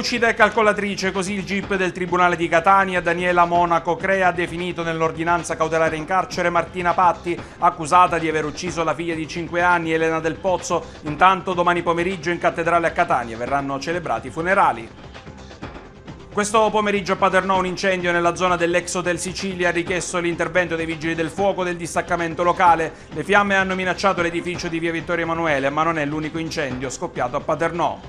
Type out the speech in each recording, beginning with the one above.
Lucida e calcolatrice, così il GIP del Tribunale di Catania, Daniela Monaco Crea, ha definito nell'ordinanza cautelare in carcere Martina Patti, accusata di aver ucciso la figlia di 5 anni Elena Del Pozzo. Intanto domani pomeriggio in cattedrale a Catania verranno celebrati i funerali. Questo pomeriggio a Paternò un incendio nella zona dell'ex Hotel Sicilia ha richiesto l'intervento dei vigili del fuoco del distaccamento locale. Le fiamme hanno minacciato l'edificio di via Vittorio Emanuele, ma non è l'unico incendio scoppiato a Paternò.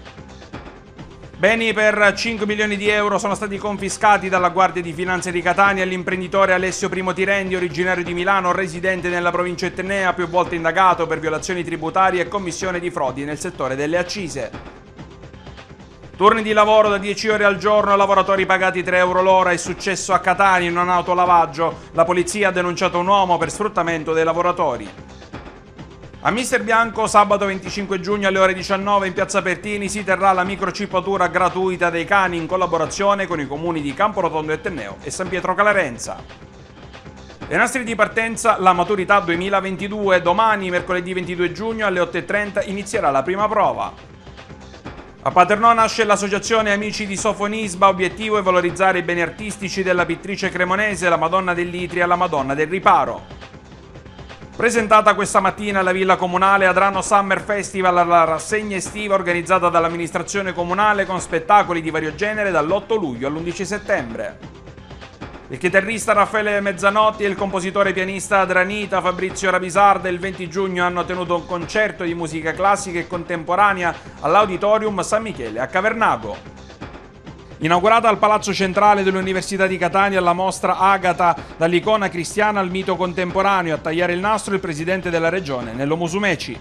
Beni per 5 milioni di euro sono stati confiscati dalla Guardia di Finanza di Catania all'imprenditore Alessio Primo Tirendi, originario di Milano, residente nella provincia etnea, più volte indagato per violazioni tributarie e commissione di frodi nel settore delle accise. Turni di lavoro da 10 ore al giorno, lavoratori pagati 3 euro l'ora, è successo a Catania in un autolavaggio. La polizia ha denunciato un uomo per sfruttamento dei lavoratori. A Mister Bianco sabato 25 giugno alle ore 19 in Piazza Pertini si terrà la microchippatura gratuita dei cani in collaborazione con i comuni di Camporotondo e Tenneo e San Pietro Calarenza. Le nastri di partenza, la maturità 2022, domani mercoledì 22 giugno alle 8.30 inizierà la prima prova. A Paternò nasce l'associazione Amici di Sofonisba, obiettivo è valorizzare i beni artistici della pittrice cremonese, la Madonna dell'Itria e la Madonna del Riparo. Presentata questa mattina alla Villa Comunale Adrano Summer Festival, la rassegna estiva organizzata dall'amministrazione comunale con spettacoli di vario genere dall'8 luglio all'11 settembre. Il chitarrista Raffaele Mezzanotti e il compositore pianista Adranita Fabrizio Rabisarda il 20 giugno hanno tenuto un concerto di musica classica e contemporanea all'Auditorium San Michele a Cavernago. Inaugurata al Palazzo Centrale dell'Università di Catania la mostra Agata dall'icona cristiana al mito contemporaneo, a tagliare il nastro il presidente della regione, Nello Musumeci.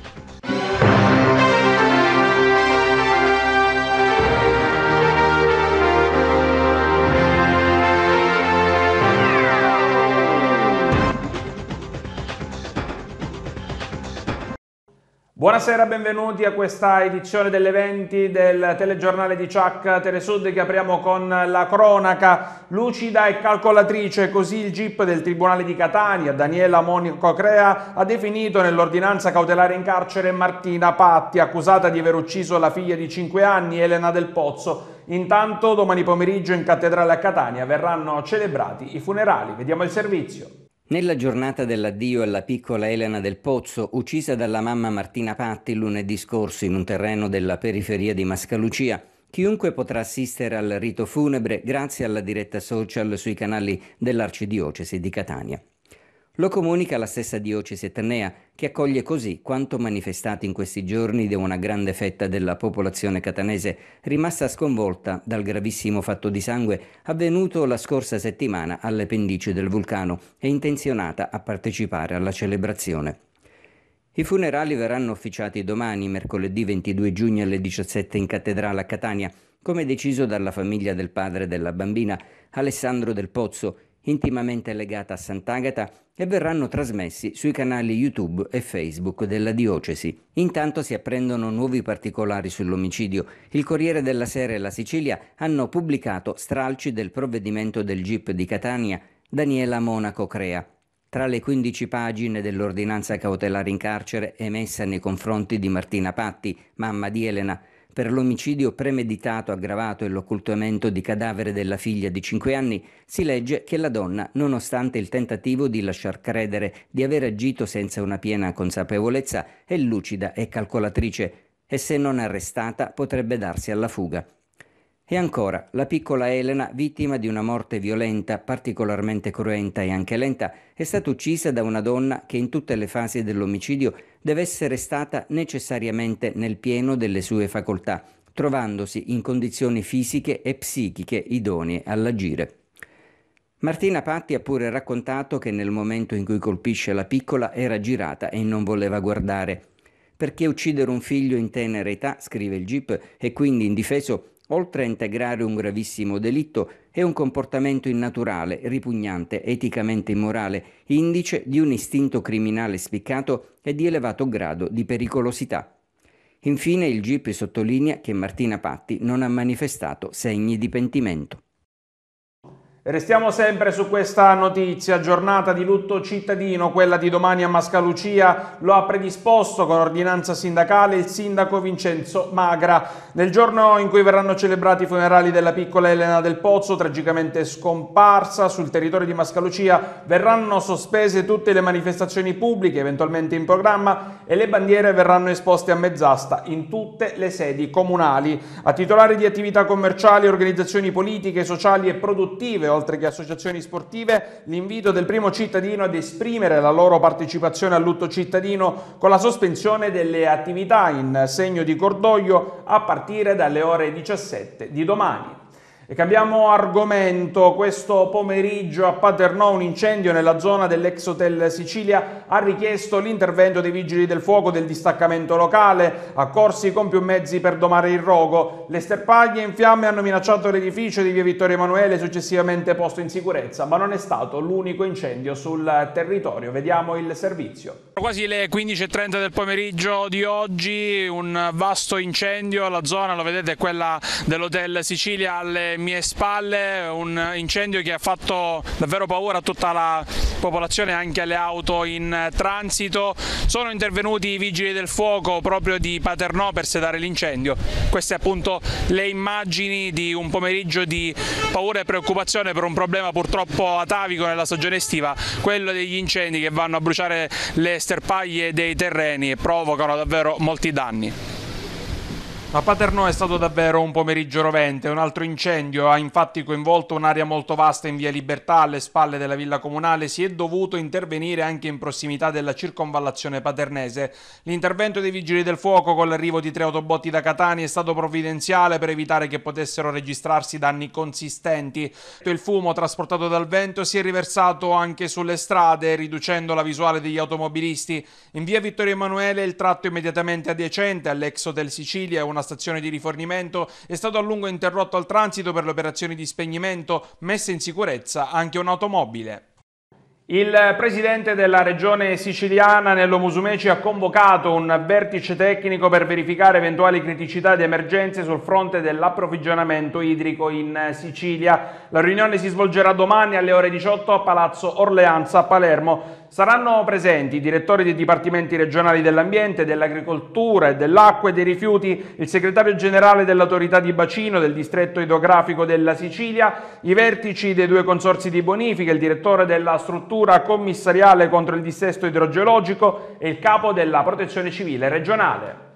Buonasera, benvenuti a questa edizione delle 20 del telegiornale di Ciac Telesud che apriamo con la cronaca lucida e calcolatrice. Così il GIP del Tribunale di Catania, Daniela Monico Crea, ha definito nell'ordinanza cautelare in carcere Martina Patti, accusata di aver ucciso la figlia di 5 anni, Elena Del Pozzo. Intanto domani pomeriggio in cattedrale a Catania verranno celebrati i funerali. Vediamo il servizio. Nella giornata dell'addio alla piccola Elena del Pozzo, uccisa dalla mamma Martina Patti lunedì scorso in un terreno della periferia di Mascalucia, chiunque potrà assistere al rito funebre grazie alla diretta social sui canali dell'Arcidiocesi di Catania. Lo comunica la stessa diocesi etnea, che accoglie così quanto manifestato in questi giorni da una grande fetta della popolazione catanese, rimasta sconvolta dal gravissimo fatto di sangue avvenuto la scorsa settimana alle pendici del vulcano e intenzionata a partecipare alla celebrazione. I funerali verranno officiati domani, mercoledì 22 giugno alle 17 in cattedrale a Catania, come deciso dalla famiglia del padre della bambina, Alessandro Del Pozzo, intimamente legata a Sant'Agata e verranno trasmessi sui canali YouTube e Facebook della diocesi. Intanto si apprendono nuovi particolari sull'omicidio. Il Corriere della Sera e la Sicilia hanno pubblicato stralci del provvedimento del GIP di Catania Daniela Monaco Crea. Tra le 15 pagine dell'ordinanza cautelare in carcere emessa nei confronti di Martina Patti, mamma di Elena, per l'omicidio premeditato, aggravato e l'occultamento di cadavere della figlia di 5 anni, si legge che la donna, nonostante il tentativo di lasciar credere di aver agito senza una piena consapevolezza, è lucida e calcolatrice e se non arrestata potrebbe darsi alla fuga. E ancora, la piccola Elena, vittima di una morte violenta, particolarmente cruenta e anche lenta, è stata uccisa da una donna che in tutte le fasi dell'omicidio deve essere stata necessariamente nel pieno delle sue facoltà, trovandosi in condizioni fisiche e psichiche idonee all'agire. Martina Patti ha pure raccontato che nel momento in cui colpisce la piccola era girata e non voleva guardare. Perché uccidere un figlio in tenera età, scrive il GIP, e quindi indifeso, oltre a integrare un gravissimo delitto, è un comportamento innaturale, ripugnante, eticamente immorale, indice di un istinto criminale spiccato e di elevato grado di pericolosità. Infine il GIP sottolinea che Martina Patti non ha manifestato segni di pentimento. Restiamo sempre su questa notizia, giornata di lutto cittadino, quella di domani a Mascalucia, lo ha predisposto con ordinanza sindacale il sindaco Vincenzo Magra. Nel giorno in cui verranno celebrati i funerali della piccola Elena del Pozzo, tragicamente scomparsa sul territorio di Mascalucia, verranno sospese tutte le manifestazioni pubbliche eventualmente in programma e le bandiere verranno esposte a mezz'asta in tutte le sedi comunali. A titolari di attività commerciali, organizzazioni politiche, sociali e produttive oltre che associazioni sportive, l'invito del primo cittadino ad esprimere la loro partecipazione al lutto cittadino con la sospensione delle attività in segno di cordoglio a partire dalle ore 17 di domani. E cambiamo argomento. Questo pomeriggio a Paternò un incendio nella zona dell'ex hotel Sicilia ha richiesto l'intervento dei vigili del fuoco del distaccamento locale, accorsi con più mezzi per domare il rogo. Le sterpaglie in fiamme hanno minacciato l'edificio di via Vittorio Emanuele, successivamente posto in sicurezza, ma non è stato l'unico incendio sul territorio. Vediamo il servizio. Quasi le 15.30 del pomeriggio di oggi, un vasto incendio. La zona, lo vedete, è quella dell'hotel Sicilia alle mie spalle un incendio che ha fatto davvero paura a tutta la popolazione, anche alle auto in transito. Sono intervenuti i vigili del fuoco proprio di Paternò per sedare l'incendio. Queste appunto le immagini di un pomeriggio di paura e preoccupazione per un problema purtroppo atavico nella stagione estiva, quello degli incendi che vanno a bruciare le sterpaglie dei terreni e provocano davvero molti danni. A Paternò è stato davvero un pomeriggio rovente. Un altro incendio ha infatti coinvolto un'area molto vasta in via Libertà, alle spalle della villa comunale. Si è dovuto intervenire anche in prossimità della circonvallazione paternese. L'intervento dei vigili del fuoco con l'arrivo di tre autobotti da Catani è stato provvidenziale per evitare che potessero registrarsi danni consistenti. Il fumo trasportato dal vento si è riversato anche sulle strade, riducendo la visuale degli automobilisti. In via Vittorio Emanuele il tratto immediatamente adiacente all'ex Hotel Sicilia è una una stazione di rifornimento, è stato a lungo interrotto al transito per le operazioni di spegnimento, messa in sicurezza anche un'automobile. Il presidente della regione siciliana Nello Musumeci ha convocato un vertice tecnico per verificare eventuali criticità ed emergenze sul fronte dell'approvvigionamento idrico in Sicilia. La riunione si svolgerà domani alle ore 18 a Palazzo Orleanza a Palermo saranno presenti i direttori dei dipartimenti regionali dell'ambiente, dell'agricoltura e dell'acqua e dei rifiuti, il segretario generale dell'autorità di bacino del distretto idrografico della Sicilia, i vertici dei due consorsi di bonifica, il direttore della struttura commissariale contro il dissesto idrogeologico e il capo della protezione civile regionale.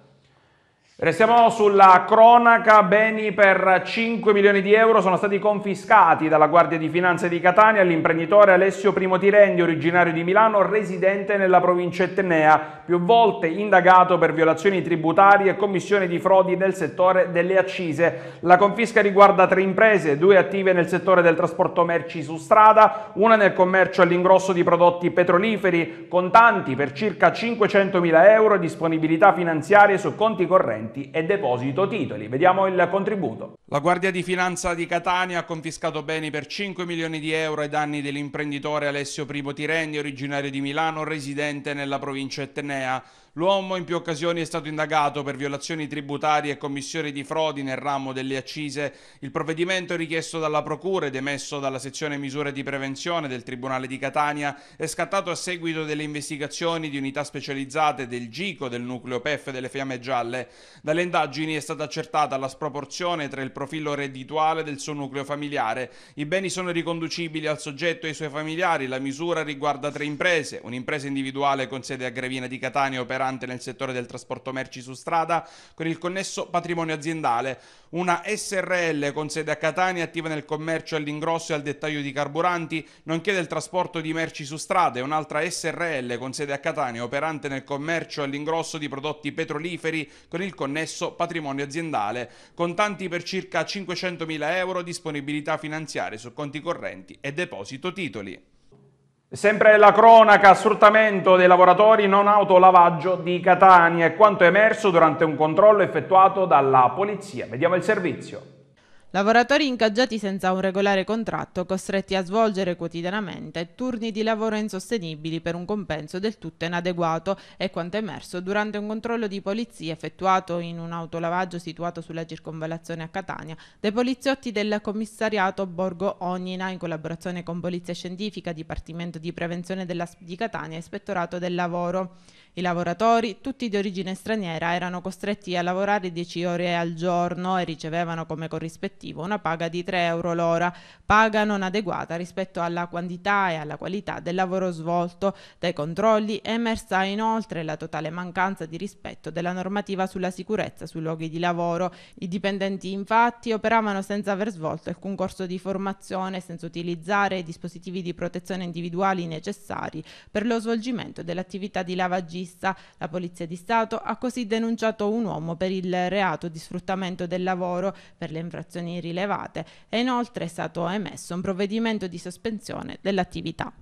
Restiamo sulla cronaca, beni per 5 milioni di euro sono stati confiscati dalla Guardia di Finanza di Catania all'imprenditore Alessio Primo Tirendi, originario di Milano, residente nella provincia etnea, più volte indagato per violazioni tributarie e commissione di frodi nel settore delle accise. La confisca riguarda tre imprese, due attive nel settore del trasporto merci su strada, una nel commercio all'ingrosso di prodotti petroliferi, contanti per circa 500 mila euro e disponibilità finanziarie su conti correnti strumenti e deposito titoli. Vediamo il contributo. La Guardia di Finanza di Catania ha confiscato beni per 5 milioni di euro ai danni dell'imprenditore Alessio Primo Tirendi, originario di Milano, residente nella provincia etnea. L'uomo in più occasioni è stato indagato per violazioni tributarie e commissione di frodi nel ramo delle accise. Il provvedimento richiesto dalla Procura ed emesso dalla sezione misure di prevenzione del Tribunale di Catania è scattato a seguito delle investigazioni di unità specializzate del GICO del nucleo PEF delle Fiamme Gialle. Dalle indagini è stata accertata la sproporzione tra il provvedimento profilo reddituale del suo nucleo familiare. I beni sono riconducibili al soggetto e ai suoi familiari. La misura riguarda tre imprese: un'impresa individuale con sede a Gravina di Catania operante nel settore del trasporto merci su strada con il connesso patrimonio aziendale, una SRL con sede a Catania attiva nel commercio all'ingrosso e al dettaglio di carburanti, nonché del trasporto di merci su strada e un'altra SRL con sede a Catania operante nel commercio all'ingrosso di prodotti petroliferi con il connesso patrimonio aziendale, contanti per circa circa 500.000 euro disponibilità finanziarie su conti correnti e deposito titoli. Sempre la cronaca, sfruttamento dei lavoratori non autolavaggio di Catania e quanto emerso durante un controllo effettuato dalla polizia. Vediamo il servizio. Lavoratori ingaggiati senza un regolare contratto, costretti a svolgere quotidianamente turni di lavoro insostenibili per un compenso del tutto inadeguato, è quanto emerso durante un controllo di polizia effettuato in un autolavaggio situato sulla circonvallazione a Catania dai poliziotti del commissariato Borgo Ognina in collaborazione con Polizia Scientifica, Dipartimento di Prevenzione della, di Catania e Ispettorato del Lavoro. I lavoratori, tutti di origine straniera, erano costretti a lavorare 10 ore al giorno e ricevevano come corrispettivo una paga di 3 euro l'ora, paga non adeguata rispetto alla quantità e alla qualità del lavoro svolto. Dai controlli è emersa inoltre la totale mancanza di rispetto della normativa sulla sicurezza sui luoghi di lavoro. I dipendenti infatti operavano senza aver svolto alcun corso di formazione, senza utilizzare i dispositivi di protezione individuali necessari per lo svolgimento dell'attività di lavaggio regista. La Polizia di Stato ha così denunciato un uomo per il reato di sfruttamento del lavoro per le infrazioni rilevate e inoltre è stato emesso un provvedimento di sospensione dell'attività.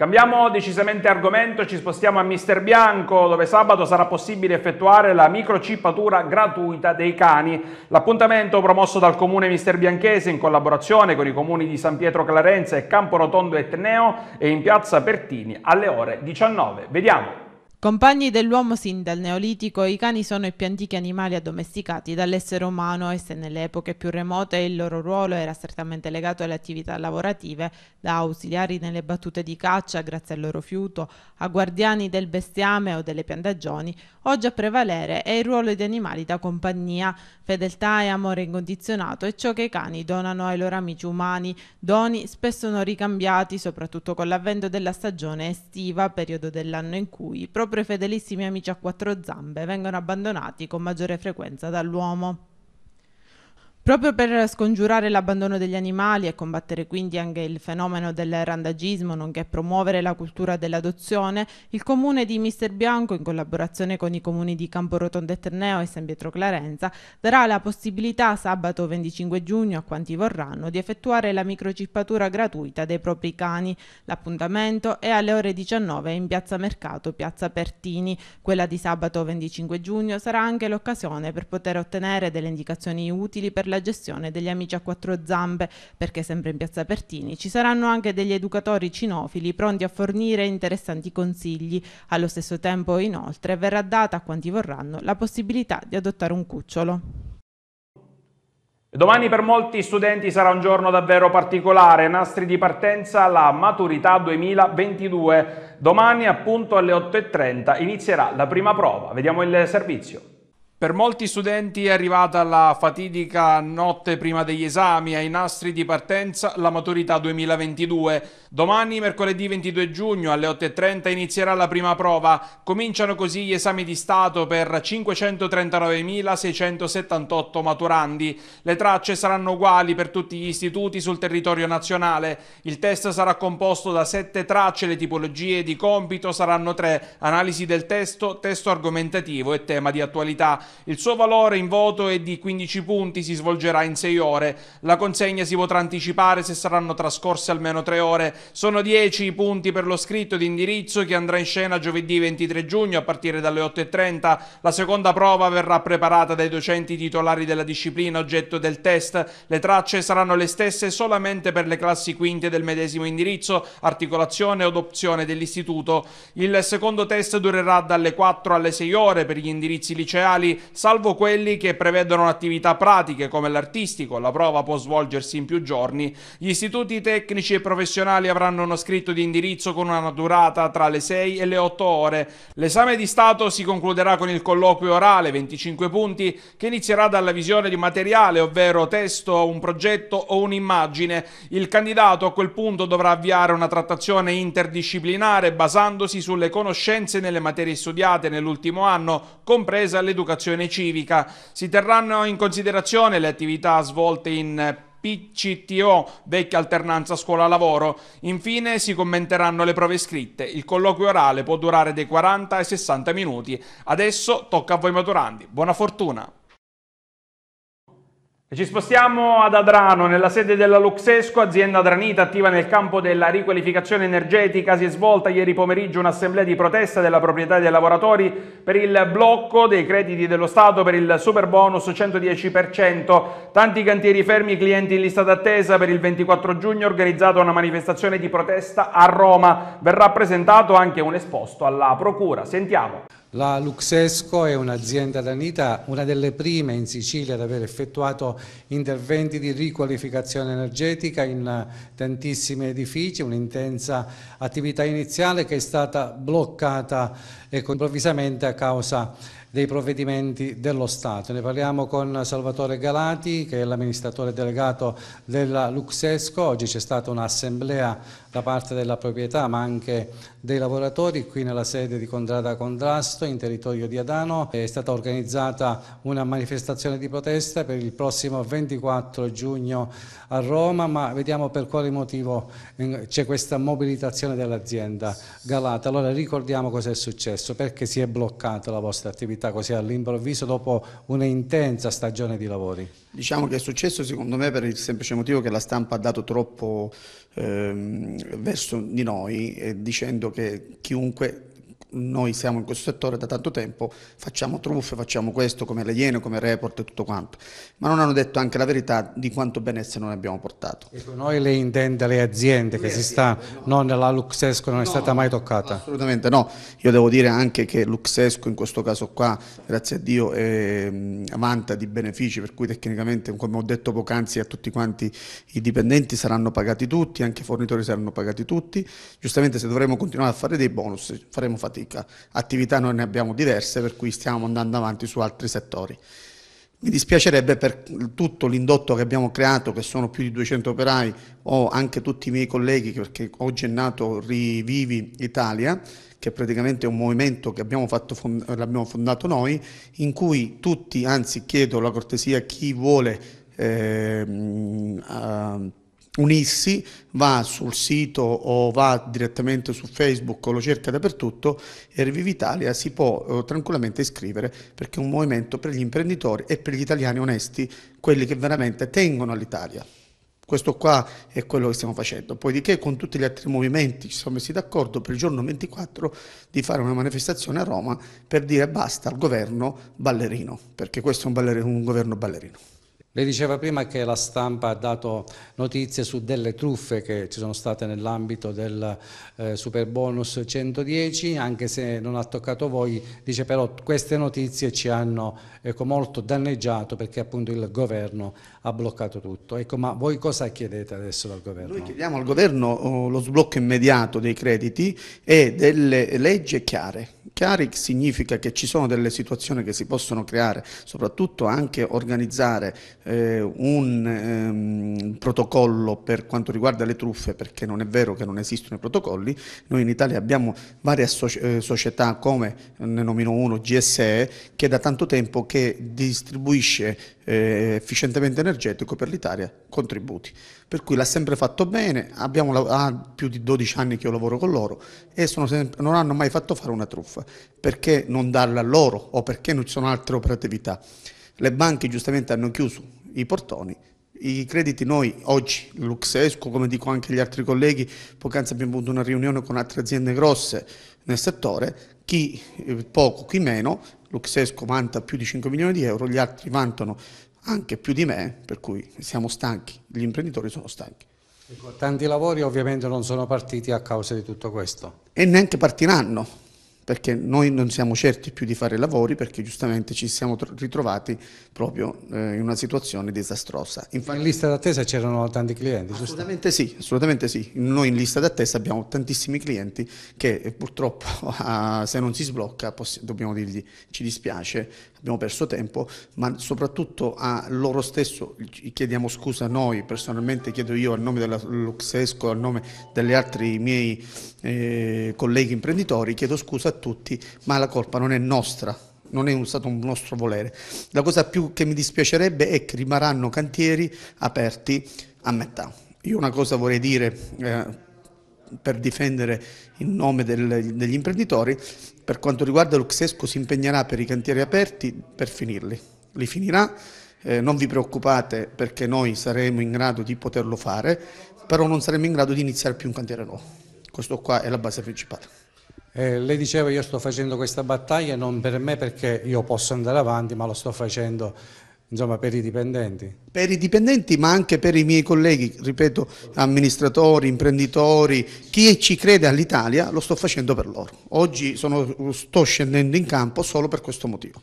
Cambiamo decisamente argomento, ci spostiamo a Mister Bianco dove sabato sarà possibile effettuare la microcippatura gratuita dei cani. L'appuntamento promosso dal comune Mister Bianchese in collaborazione con i comuni di San Pietro Clarenza e Camporotondo e Tneo è in piazza Pertini alle ore 19. Vediamo! Compagni dell'uomo sin dal Neolitico, i cani sono i più antichi animali addomesticati dall'essere umano e se nelle epoche più remote il loro ruolo era strettamente legato alle attività lavorative, da ausiliari nelle battute di caccia grazie al loro fiuto, a guardiani del bestiame o delle piantagioni, oggi a prevalere è il ruolo di animali da compagnia. Fedeltà e amore incondizionato è ciò che i cani donano ai loro amici umani, doni spesso non ricambiati soprattutto con l'avvento della stagione estiva, periodo dell'anno in cui proprio proprio i fedelissimi amici a quattro zampe vengono abbandonati con maggiore frequenza dall'uomo. Proprio per scongiurare l'abbandono degli animali e combattere quindi anche il fenomeno del randagismo, nonché promuovere la cultura dell'adozione, il comune di Mister Bianco, in collaborazione con i comuni di Camporotondo e Terneo e San Pietro Clarenza, darà la possibilità sabato 25 giugno a quanti vorranno di effettuare la microcippatura gratuita dei propri cani. L'appuntamento è alle ore 19 in piazza Mercato, piazza Pertini. Quella di sabato 25 giugno sarà anche l'occasione per poter ottenere delle indicazioni utili per la la gestione degli amici a quattro zampe, perché sempre in piazza Pertini ci saranno anche degli educatori cinofili pronti a fornire interessanti consigli. Allo stesso tempo, inoltre, verrà data a quanti vorranno la possibilità di adottare un cucciolo. Domani per molti studenti sarà un giorno davvero particolare, nastri di partenza alla maturità 2022. Domani appunto alle 8.30 inizierà la prima prova, vediamo il servizio. Per molti studenti è arrivata la fatidica notte prima degli esami, ai nastri di partenza la maturità 2022. Domani, mercoledì 22 giugno alle 8.30 inizierà la prima prova. Cominciano così gli esami di Stato per 539.678 maturandi. Le tracce saranno uguali per tutti gli istituti sul territorio nazionale. Il test sarà composto da sette tracce, le tipologie di compito saranno tre, analisi del testo, testo argomentativo e tema di attualità. Il suo valore in voto è di 15 punti, si svolgerà in 6 ore. La consegna si potrà anticipare se saranno trascorse almeno 3 ore. Sono 10 i punti per lo scritto di indirizzo che andrà in scena giovedì 23 giugno a partire dalle 8.30. La seconda prova verrà preparata dai docenti titolari della disciplina oggetto del test. Le tracce saranno le stesse solamente per le classi quinte del medesimo indirizzo, articolazione o opzione dell'istituto. Il secondo test durerà dalle 4 alle 6 ore per gli indirizzi liceali, salvo quelli che prevedono attività pratiche come l'artistico, la prova può svolgersi in più giorni. Gli istituti tecnici e professionali avranno uno scritto di indirizzo con una durata tra le 6 e le 8 ore. L'esame di Stato si concluderà con il colloquio orale, 25 punti, che inizierà dalla visione di un materiale, ovvero testo, un progetto o un'immagine. Il candidato a quel punto dovrà avviare una trattazione interdisciplinare basandosi sulle conoscenze nelle materie studiate nell'ultimo anno, compresa l'educazione dell'azione civica. Si terranno in considerazione le attività svolte in PCTO, vecchia alternanza scuola-lavoro. Infine si commenteranno le prove scritte. Il colloquio orale può durare dai 40 ai 60 minuti. Adesso tocca a voi maturanti. Buona fortuna! Ci spostiamo ad Adrano, nella sede della Luxesco, azienda adranita attiva nel campo della riqualificazione energetica, si è svolta ieri pomeriggio un'assemblea di protesta della proprietà dei lavoratori per il blocco dei crediti dello Stato per il super bonus 110%. Tanti cantieri fermi, clienti in lista d'attesa per il 24 giugno, organizzata una manifestazione di protesta a Roma. Verrà presentato anche un esposto alla Procura. Sentiamo. La Luxesco è un'azienda danita, una delle prime in Sicilia ad aver effettuato interventi di riqualificazione energetica in tantissimi edifici, un'intensa attività iniziale che è stata bloccata ecco, improvvisamente a causa dei provvedimenti dello Stato. Ne parliamo con Salvatore Galati che è l'amministratore delegato della Luxesco, oggi c'è stata un'assemblea da parte della proprietà ma anche dei lavoratori qui nella sede di Contrada Contrasto in territorio di Adano, è stata organizzata una manifestazione di protesta per il prossimo 24 giugno a Roma ma vediamo per quale motivo eh, c'è questa mobilitazione dell'azienda Galata. Allora ricordiamo cosa è successo, perché si è bloccata la vostra attività sorta così all'improvviso dopo un'intensa stagione di lavori? Diciamo che è successo secondo me per il semplice motivo che la stampa ha dato troppo ehm, verso di noi eh, dicendo che chiunque noi siamo in questo settore da tanto tempo, facciamo truffe, facciamo questo come le Iene, come Report e tutto quanto, ma non hanno detto anche la verità di quanto benessere noi abbiamo portato. E ecco, noi le intende le aziende le che aziende, si sta, no. non la Luxesco non no, è stata mai toccata? Assolutamente no, io devo dire anche che Luxesco in questo caso qua, grazie a Dio, è avanta di benefici, per cui tecnicamente, come ho detto poc'anzi a tutti quanti, i dipendenti saranno pagati tutti, anche i fornitori saranno pagati tutti, giustamente se dovremo continuare a fare dei bonus faremo fatica fatica. Attività noi ne abbiamo diverse, per cui stiamo andando avanti su altri settori. Mi dispiacerebbe per tutto l'indotto che abbiamo creato, che sono più di 200 operai, o anche tutti i miei colleghi, perché oggi è nato Rivivi Italia, che praticamente è un movimento che abbiamo fatto, l'abbiamo fondato noi, in cui tutti, anzi chiedo la cortesia a chi vuole eh, a, unissi va sul sito o va direttamente su Facebook o lo cerca dappertutto e Revive Italia si può eh, tranquillamente iscrivere perché è un movimento per gli imprenditori e per gli italiani onesti, quelli che veramente tengono all'Italia. Questo qua è quello che stiamo facendo. Dopodiché con tutti gli altri movimenti ci siamo messi d'accordo per il giorno 24 di fare una manifestazione a Roma per dire basta al governo ballerino, perché questo è un, un governo ballerino. Lei diceva prima che la stampa ha dato notizie su delle truffe che ci sono state nell'ambito del eh, super bonus 110, anche se non ha toccato voi, dice però queste notizie ci hanno ecco, molto danneggiato perché appunto il governo ha bloccato tutto. Ecco, ma voi cosa chiedete adesso dal governo? Noi chiediamo al governo oh, lo sblocco immediato dei crediti e delle leggi chiare. Chiari significa che ci sono delle situazioni che si possono creare, soprattutto anche organizzare eh, un ehm, protocollo per quanto riguarda le truffe, perché non è vero che non esistono i protocolli. Noi in Italia abbiamo varie so eh, società come, ne nomino uno, GSE, che da tanto tempo che distribuisce eh, efficientemente energia energetico per l'Italia, contributi. Per cui l'ha sempre fatto bene, abbiamo, ha più di 12 anni che io lavoro con loro e sempre, non hanno mai fatto fare una truffa. Perché non darla a loro o perché non ci sono altre operatività? Le banche giustamente hanno chiuso i portoni, i crediti noi oggi, Luxesco, come dico anche gli altri colleghi, poc'anzi abbiamo avuto una riunione con altre aziende grosse nel settore, chi eh, poco, chi meno, Luxesco vanta più di 5 milioni di euro, gli altri vantano anche più di me, per cui siamo stanchi, gli imprenditori sono stanchi. Ecco, tanti lavori ovviamente non sono partiti a causa di tutto questo. E neanche partiranno, perché noi non siamo certi più di fare lavori perché giustamente ci siamo ritrovati proprio eh, in una situazione disastrosa. Infatti, in lista d'attesa c'erano tanti clienti, assolutamente giusto? Sì, assolutamente sì. Noi in lista d'attesa abbiamo tantissimi clienti che eh, purtroppo ah, se non si sblocca dobbiamo dirgli ci dispiace, abbiamo perso tempo, ma soprattutto a loro stesso chiediamo scusa noi, personalmente chiedo io a nome della Luxesco, a nome degli altri miei eh, colleghi imprenditori, chiedo scusa a tutti, ma la colpa non è nostra, non è stato un nostro volere. La cosa più che mi dispiacerebbe è che rimarranno cantieri aperti a metà. Io una cosa vorrei dire eh, per difendere il nome del, degli imprenditori, per quanto riguarda l'Uxesco si impegnerà per i cantieri aperti per finirli, li finirà. Eh, non vi preoccupate perché noi saremo in grado di poterlo fare, però non saremo in grado di iniziare più un cantiere nuovo. Questo qua è la base principale. Eh, lei diceva io sto facendo questa battaglia non per me perché io posso andare avanti, ma lo sto facendo insomma, per i dipendenti. Per i dipendenti, ma anche per i miei colleghi, ripeto, amministratori, imprenditori, chi ci crede all'Italia, lo sto facendo per loro. Oggi sono, sto scendendo in campo solo per questo motivo.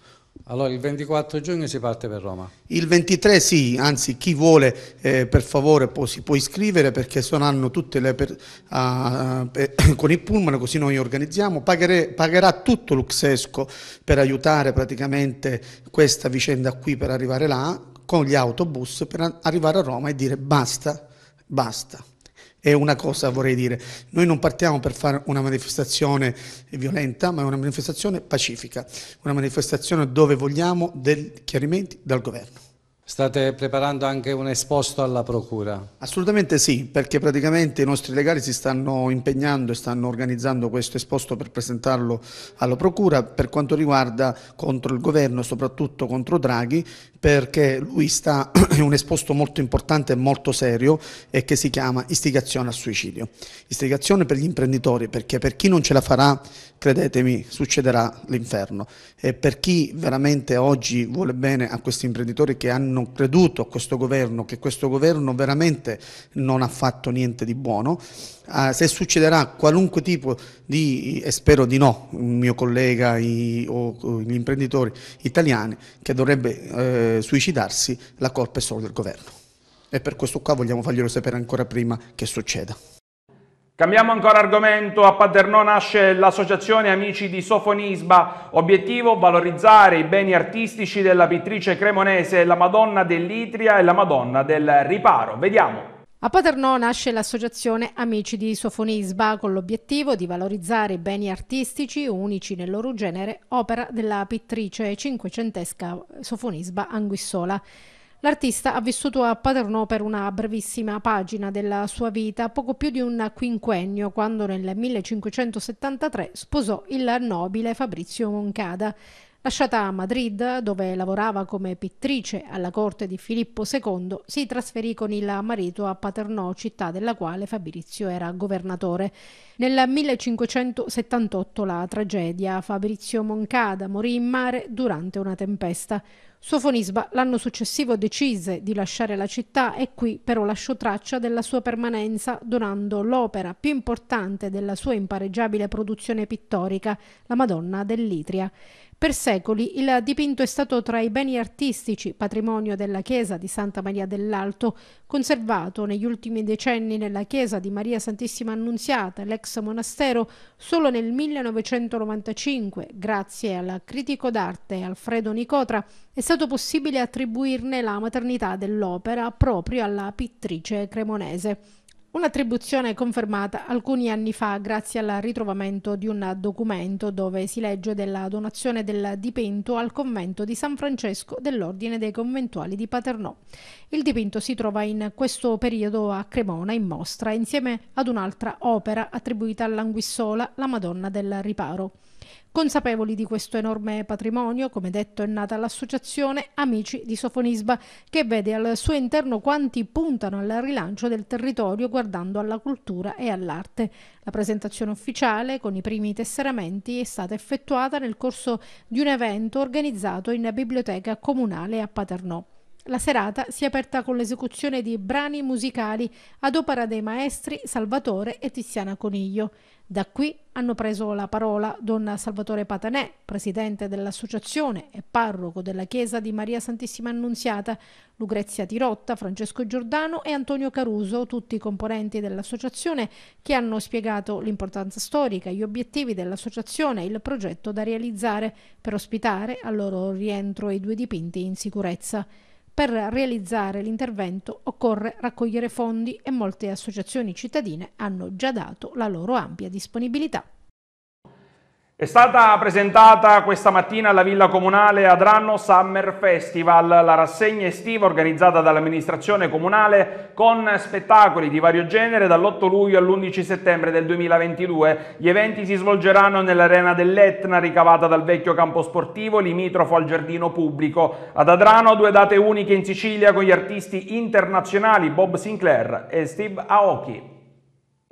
Allora il 24 giugno si parte per Roma? Il 23 sì, anzi chi vuole eh, per favore può, si può iscrivere perché suonano tutte le per, uh, eh, per, con il pullman così noi organizziamo, Paghere, pagherà tutto l'Uxesco per aiutare praticamente questa vicenda qui per arrivare là con gli autobus per arrivare a Roma e dire basta, basta è una cosa, vorrei dire. Noi non partiamo per fare una manifestazione violenta, ma è una manifestazione pacifica, una manifestazione dove vogliamo dei chiarimenti dal governo. State preparando anche un esposto alla Procura? Assolutamente sì, perché praticamente i nostri legali si stanno impegnando e stanno organizzando questo esposto per presentarlo alla Procura per quanto riguarda contro il governo, soprattutto contro Draghi, perché lui sta in un esposto molto importante e molto serio e che si chiama istigazione al suicidio. Istigazione per gli imprenditori, perché per chi non ce la farà, credetemi, succederà l'inferno. E per chi veramente oggi vuole bene a questi imprenditori che hanno hanno creduto a questo governo, che questo governo veramente non ha fatto niente di buono. Eh, se succederà qualunque tipo di, e spero di no, il mio collega i, o, o, gli imprenditori italiani che dovrebbe eh, suicidarsi, la colpa è solo del governo. E per questo qua vogliamo farglielo sapere ancora prima che succeda. Cambiamo ancora argomento, a Paternò nasce l'associazione Amici di Sofonisba, obiettivo valorizzare i beni artistici della pittrice cremonese, la Madonna dell'Itria e la Madonna del Riparo. Vediamo. A Paternò nasce l'associazione Amici di Sofonisba con l'obiettivo di valorizzare i beni artistici unici nel loro genere opera della pittrice cinquecentesca Sofonisba Anguissola. L'artista ha vissuto a Paternò per una brevissima pagina della sua vita, poco più di un quinquennio, quando nel 1573 sposò il nobile Fabrizio Moncada. Lasciata a Madrid, dove lavorava come pittrice alla corte di Filippo II, si trasferì con il marito a Paternò, città della quale Fabrizio era governatore. Nel 1578 la tragedia, Fabrizio Moncada morì in mare durante una tempesta. Sofonisba l'anno successivo decise di lasciare la città e qui però lasciò traccia della sua permanenza donando l'opera più importante della sua impareggiabile produzione pittorica, la Madonna dell'Itria. Per secoli il dipinto è stato tra i beni artistici, patrimonio della chiesa di Santa Maria dell'Alto, conservato negli ultimi decenni nella chiesa di Maria Santissima Annunziata, l'ex monastero, solo nel 1995, grazie al critico d'arte Alfredo Nicotra, è stato possibile attribuirne la maternità dell'opera proprio alla pittrice cremonese. Un'attribuzione confermata alcuni anni fa grazie al ritrovamento di un documento dove si legge della donazione del dipinto al convento di San Francesco dell'Ordine dei Conventuali di Paternò. Il dipinto si trova in questo periodo a Cremona in mostra insieme ad un'altra opera attribuita all'Anguissola, la Madonna del Riparo. Consapevoli di questo enorme patrimonio, come detto, è nata l'associazione Amici di Sofonisba, che vede al suo interno quanti puntano al rilancio del territorio guardando alla cultura e all'arte. La presentazione ufficiale, con i primi tesseramenti, è stata effettuata nel corso di un evento organizzato in biblioteca comunale a Paternò. La serata si è aperta con l'esecuzione di brani musicali ad opera dei maestri Salvatore e Tiziana Coniglio. Da qui hanno preso la parola Don Salvatore Patanè, presidente dell'associazione e parroco della Chiesa di Maria Santissima Annunziata, Lucrezia Tirotta, Francesco Giordano e Antonio Caruso, tutti componenti dell'associazione che hanno spiegato l'importanza storica, gli obiettivi dell'associazione e il progetto da realizzare per ospitare al loro rientro i due dipinti in sicurezza. Per realizzare l'intervento occorre raccogliere fondi e molte associazioni cittadine hanno già dato la loro ampia disponibilità. È stata presentata questa mattina alla Villa Comunale Adrano Summer Festival, la rassegna estiva organizzata dall'amministrazione comunale con spettacoli di vario genere dall'8 luglio all'11 settembre del 2022. Gli eventi si svolgeranno nell'arena dell'Etna ricavata dal vecchio campo sportivo limitrofo al giardino pubblico. Ad Adrano due date uniche in Sicilia con gli artisti internazionali Bob Sinclair e Steve Aoki.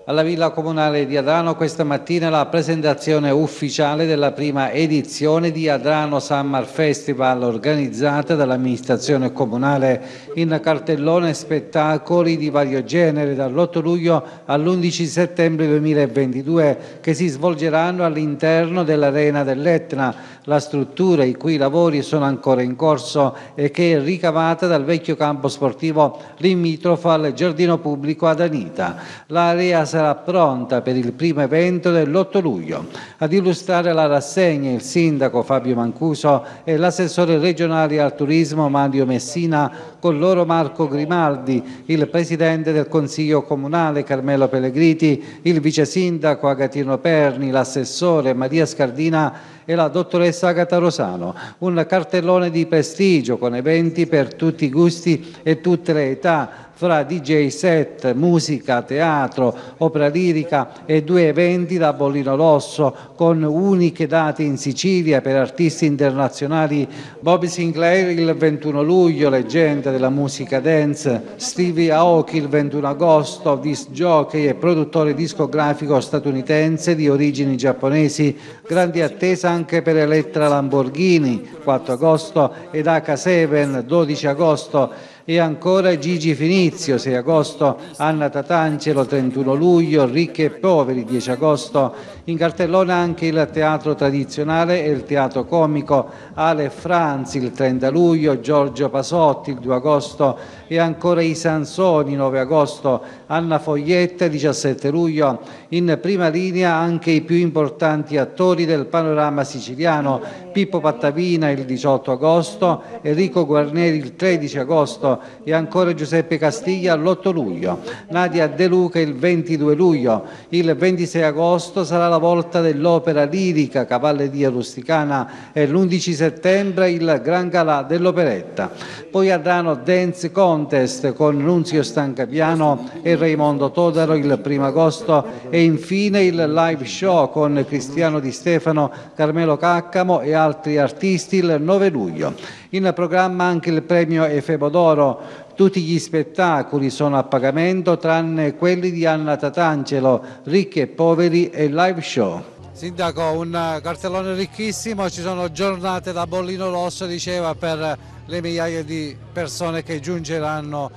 Alla Villa Comunale di Adrano questa mattina la presentazione ufficiale della prima edizione di Adrano Summer Festival organizzata dall'amministrazione comunale in cartellone spettacoli di vario genere dall'8 luglio all'11 settembre 2022 che si svolgeranno all'interno dell'Arena dell'Etna, la struttura i cui lavori sono ancora in corso e che è ricavata dal vecchio campo sportivo limitrofo al giardino pubblico Adanita. L'area sarà pronta per il primo evento dell'8 luglio. Ad illustrare la rassegna il sindaco Fabio Mancuso e l'assessore regionale al turismo Mario Messina, con loro Marco Grimaldi, il presidente del Consiglio Comunale Carmelo Pellegriti, il vice sindaco Agatino Perni, l'assessore Maria Scardina e la dottoressa Agata Rosano. Un cartellone di prestigio con eventi per tutti i gusti e tutte le età, fra DJ set, musica, teatro, opera lirica e due eventi da Bollino Rosso con uniche date in Sicilia per artisti internazionali Bobby Sinclair il 21 luglio, leggenda della musica dance, Stevie Aoki il 21 agosto, disc jockey e produttore discografico statunitense di origini giapponesi, grandi attesa anche per Elettra Lamborghini 4 agosto ed H7 12 agosto e ancora Gigi Finizio 6 agosto, Anna Tatangelo 31 luglio, Ricche e Poveri 10 agosto, in cartellone anche il teatro tradizionale e il teatro comico, Ale Franzi il 30 luglio, Giorgio Pasotti il 2 agosto e ancora i Sansoni 9 agosto, Anna Foglietta, 17 luglio, in prima linea anche i più importanti attori del panorama siciliano, Pippo Pattavina il 18 agosto, Enrico Guarneri il 13 agosto e ancora Giuseppe Castiglia l'8 luglio, Nadia De Luca il 22 luglio, il 26 agosto sarà la volta dell'opera lirica Cavalleria Rusticana e l'11 settembre il Gran Galà dell'Operetta. Poi a Dance Contest con Nunzio Stancapiano e Raimondo Todaro il primo agosto e infine il live show con Cristiano Di Stefano, Carmelo Caccamo e altri artisti il 9 luglio. In programma anche il premio Efebo d'Oro. tutti gli spettacoli sono a pagamento tranne quelli di Anna Tatangelo, Ricchi e Poveri e Live Show. Sindaco, un cartellone ricchissimo, ci sono giornate da bollino rosso, diceva, per le migliaia di persone che giungeranno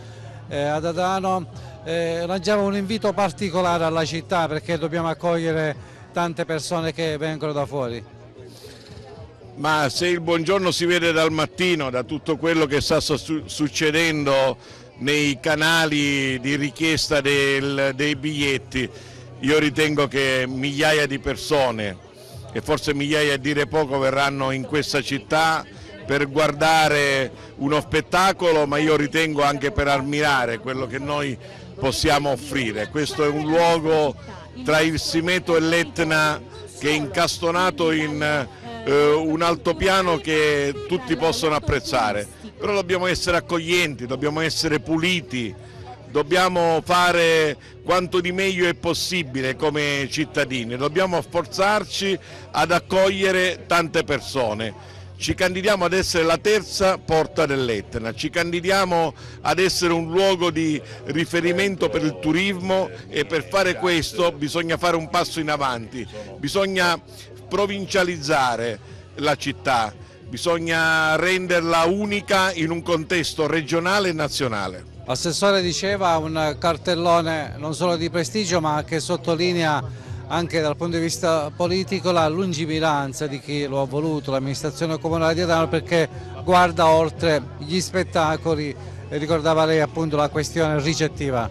eh, ad Adano eh, lanciamo un invito particolare alla città perché dobbiamo accogliere tante persone che vengono da fuori. Ma se il buongiorno si vede dal mattino, da tutto quello che sta succedendo nei canali di richiesta del, dei biglietti, io ritengo che migliaia di persone, e forse migliaia a dire poco, verranno in questa città per guardare uno spettacolo, ma io ritengo anche per ammirare quello che noi possiamo offrire. Questo è un luogo tra il Simeto e l'Etna che è incastonato in eh, un altopiano che tutti possono apprezzare, però dobbiamo essere accoglienti, dobbiamo essere puliti, dobbiamo fare quanto di meglio è possibile come cittadini, dobbiamo sforzarci ad accogliere tante persone ci candidiamo ad essere la terza porta dell'Etna, ci candidiamo ad essere un luogo di riferimento per il turismo e per fare questo bisogna fare un passo in avanti, bisogna provincializzare la città, bisogna renderla unica in un contesto regionale e nazionale. L'assessore diceva un cartellone non solo di prestigio ma che sottolinea anche dal punto di vista politico la lungimiranza di chi lo ha voluto, l'amministrazione comunale di Adano perché guarda oltre gli spettacoli e ricordava lei appunto la questione ricettiva.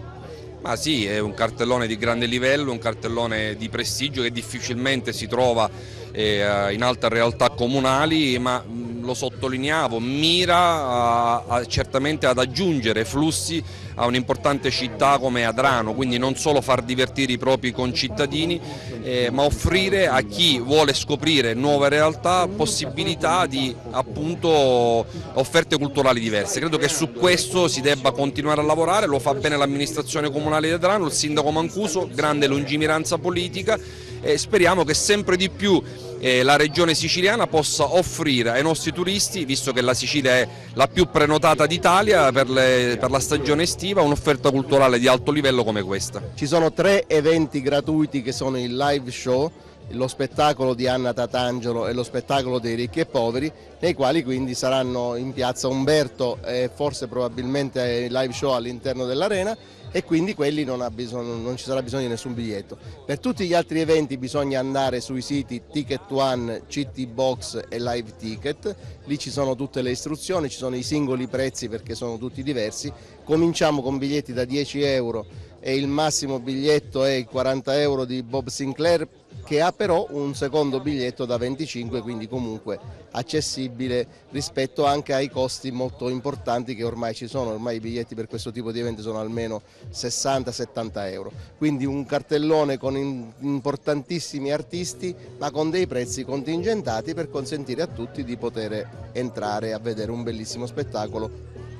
Ma ah sì, è un cartellone di grande livello, un cartellone di prestigio che difficilmente si trova eh, in altre realtà comunali, ma lo sottolineavo, mira a, a, certamente ad aggiungere flussi a un'importante città come Adrano, quindi non solo far divertire i propri concittadini, eh, ma offrire a chi vuole scoprire nuove realtà possibilità di appunto, offerte culturali diverse. Credo che su questo si debba continuare a lavorare, lo fa bene l'amministrazione comunale di Adrano, il sindaco Mancuso, grande lungimiranza politica e speriamo che sempre di più eh, la regione siciliana possa offrire ai nostri turisti, visto che la Sicilia è la più prenotata d'Italia per, per, la stagione estiva, un'offerta culturale di alto livello come questa. Ci sono tre eventi gratuiti che sono il live show, lo spettacolo di Anna Tatangelo e lo spettacolo dei ricchi e poveri, nei quali quindi saranno in piazza Umberto e forse probabilmente il live show all'interno dell'arena e quindi quelli non, bisogno, non, ci sarà bisogno di nessun biglietto. Per tutti gli altri eventi bisogna andare sui siti Ticket One, CT Box e Live Ticket, lì ci sono tutte le istruzioni, ci sono i singoli prezzi perché sono tutti diversi, cominciamo con biglietti da 10 euro e il massimo biglietto è 40 euro di Bob Sinclair che ha però un secondo biglietto da 25, quindi comunque accessibile rispetto anche ai costi molto importanti che ormai ci sono, ormai i biglietti per questo tipo di eventi sono almeno 60-70 euro, quindi un cartellone con importantissimi artisti ma con dei prezzi contingentati per consentire a tutti di poter entrare a vedere un bellissimo spettacolo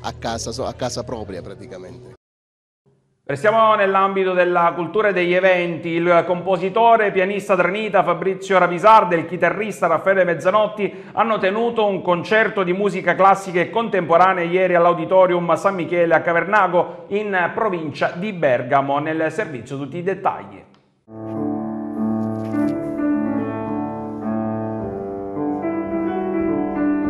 a casa, a casa propria praticamente. Restiamo nell'ambito della cultura e degli eventi. Il compositore e pianista Dranita Fabrizio Rapisarda e il chitarrista Raffaele Mezzanotti hanno tenuto un concerto di musica classica e contemporanea ieri all'Auditorium San Michele a Cavernago in provincia di Bergamo. Nel servizio tutti i dettagli.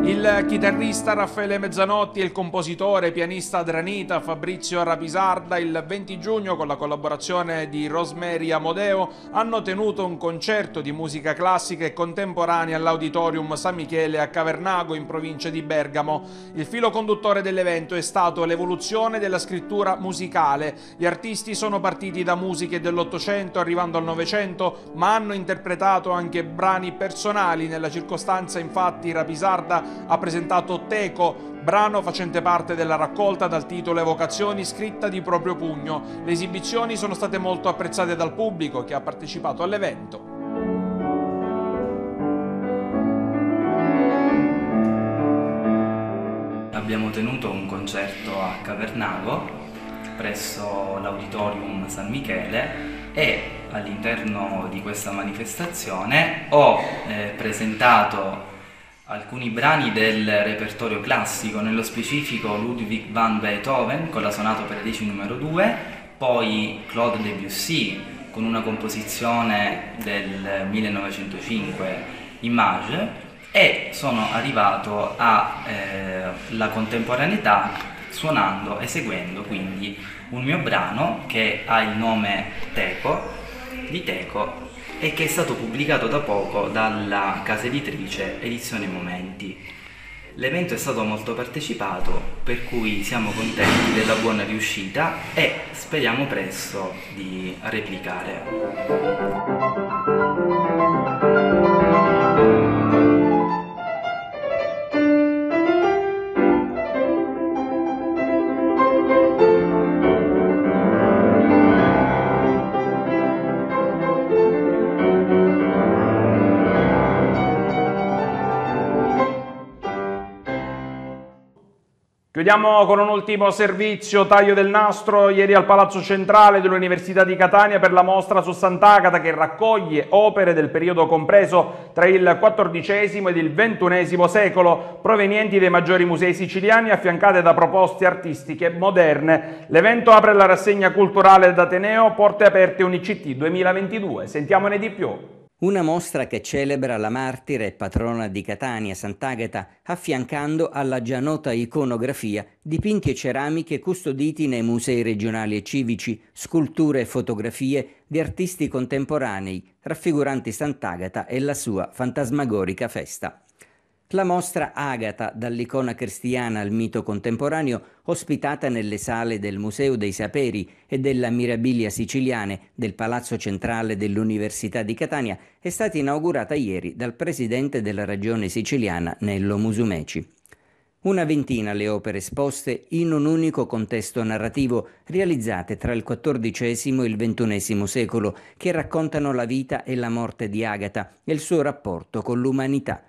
Il chitarrista Raffaele Mezzanotti e il compositore pianista dranita Fabrizio Rapisarda il 20 giugno con la collaborazione di Rosemary Amodeo hanno tenuto un concerto di musica classica e contemporanea all'Auditorium San Michele a Cavernago in provincia di Bergamo. Il filo conduttore dell'evento è stato l'evoluzione della scrittura musicale. Gli artisti sono partiti da musiche dell'Ottocento arrivando al Novecento ma hanno interpretato anche brani personali. Nella circostanza infatti Rapisarda ha presentato Teco, brano facente parte della raccolta dal titolo Evocazioni scritta di proprio pugno. Le esibizioni sono state molto apprezzate dal pubblico che ha partecipato all'evento. Abbiamo tenuto un concerto a Cavernago presso l'Auditorium San Michele e all'interno di questa manifestazione ho eh, presentato alcuni brani del repertorio classico, nello specifico Ludwig van Beethoven con la sonata per 10 numero 2, poi Claude Debussy con una composizione del 1905 Image e sono arrivato alla eh, contemporaneità suonando e seguendo quindi un mio brano che ha il nome Teco, di Teco e che è stato pubblicato da poco dalla casa editrice Edizione Momenti. L'evento è stato molto partecipato, per cui siamo contenti della buona riuscita e speriamo presto di replicare. Chiudiamo con un ultimo servizio, taglio del nastro, ieri al Palazzo Centrale dell'Università di Catania per la mostra su Sant'Agata che raccoglie opere del periodo compreso tra il XIV ed il XXI secolo provenienti dai maggiori musei siciliani affiancate da proposte artistiche moderne. L'evento apre la rassegna culturale d'Ateneo Porte Aperte Unicity 2022. Sentiamone di più. Una mostra che celebra la martire e patrona di Catania, Sant'Agata, affiancando alla già nota iconografia dipinti e ceramiche custoditi nei musei regionali e civici, sculture e fotografie di artisti contemporanei raffiguranti Sant'Agata e la sua fantasmagorica festa. La mostra Agata, dall'icona cristiana al mito contemporaneo, ospitata nelle sale del Museo dei Saperi e della Mirabilia Siciliane del Palazzo Centrale dell'Università di Catania, è stata inaugurata ieri dal presidente della regione siciliana Nello Musumeci. Una ventina le opere esposte in un unico contesto narrativo, realizzate tra il XIV e il XXI secolo, che raccontano la vita e la morte di Agata e il suo rapporto con l'umanità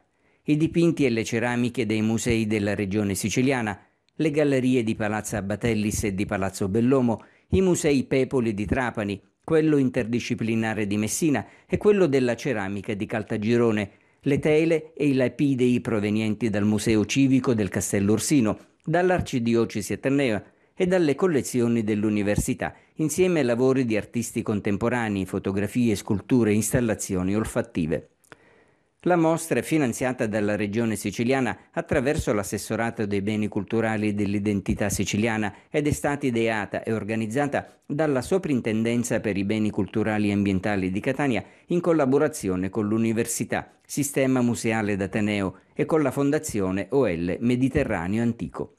i dipinti e le ceramiche dei musei della regione siciliana, le gallerie di Palazzo Abatellis e di Palazzo Bellomo, i musei Pepoli di Trapani, quello interdisciplinare di Messina e quello della ceramica di Caltagirone, le tele e i lapidei provenienti dal Museo Civico del Castello Orsino, dall'Arcidiocesi Eternea e dalle collezioni dell'università, insieme a lavori di artisti contemporanei, fotografie, sculture, e installazioni olfattive. La mostra è finanziata dalla Regione siciliana attraverso l'assessorato dei beni culturali dell'identità siciliana ed è stata ideata e organizzata dalla Soprintendenza per i beni culturali e ambientali di Catania in collaborazione con l'Università, Sistema Museale d'Ateneo e con la Fondazione OL Mediterraneo Antico.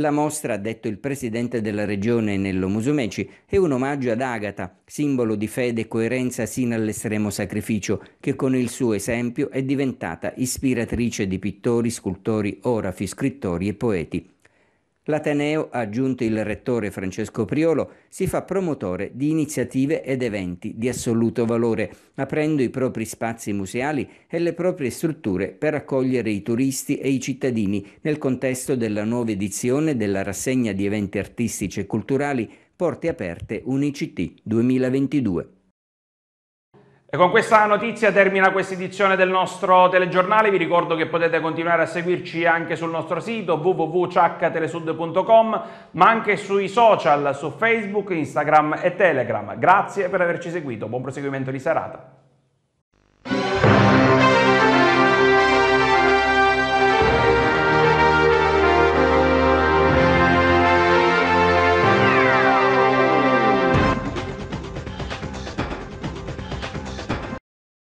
La mostra, ha detto il presidente della regione Nello Musumeci, è un omaggio ad Agata, simbolo di fede e coerenza sino all'estremo sacrificio, che con il suo esempio è diventata ispiratrice di pittori, scultori, orafi, scrittori e poeti. L'ateneo, ha aggiunto il rettore Francesco Priolo, si fa promotore di iniziative ed eventi di assoluto valore, aprendo i propri spazi museali e le proprie strutture per accogliere i turisti e i cittadini nel contesto della nuova edizione della rassegna di eventi artistici e culturali Porte Aperte Unicity 2022. E con questa notizia termina questa edizione del nostro telegiornale, vi ricordo che potete continuare a seguirci anche sul nostro sito www.ciacatelesud.com, ma anche sui social, su Facebook, Instagram e Telegram. Grazie per averci seguito, buon proseguimento di serata.